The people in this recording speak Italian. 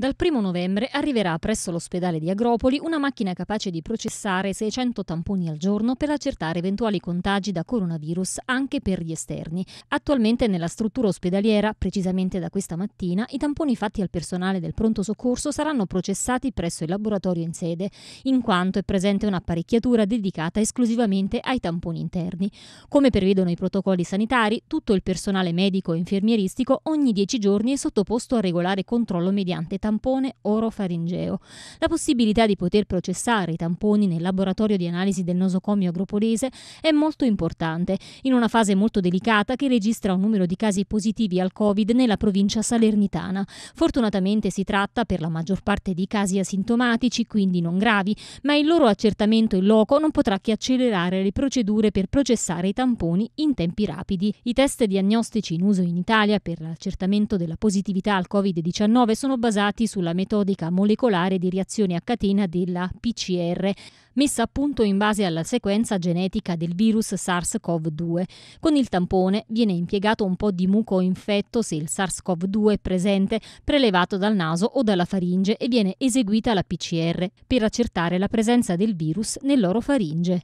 Dal 1 novembre arriverà presso l'ospedale di Agropoli una macchina capace di processare 600 tamponi al giorno per accertare eventuali contagi da coronavirus anche per gli esterni. Attualmente nella struttura ospedaliera, precisamente da questa mattina, i tamponi fatti al personale del pronto soccorso saranno processati presso il laboratorio in sede, in quanto è presente un'apparecchiatura dedicata esclusivamente ai tamponi interni. Come prevedono i protocolli sanitari, tutto il personale medico e infermieristico ogni 10 giorni è sottoposto a regolare controllo mediante tamponi tampone orofaringeo. La possibilità di poter processare i tamponi nel laboratorio di analisi del nosocomio agropolese è molto importante, in una fase molto delicata che registra un numero di casi positivi al Covid nella provincia salernitana. Fortunatamente si tratta per la maggior parte di casi asintomatici, quindi non gravi, ma il loro accertamento in loco non potrà che accelerare le procedure per processare i tamponi in tempi rapidi. I test diagnostici in uso in Italia per l'accertamento della positività al Covid-19 sono basati dati sulla metodica molecolare di reazione a catena della PCR, messa a punto in base alla sequenza genetica del virus SARS-CoV-2. Con il tampone viene impiegato un po' di muco infetto se il SARS-CoV-2 è presente, prelevato dal naso o dalla faringe e viene eseguita la PCR per accertare la presenza del virus nel faringe.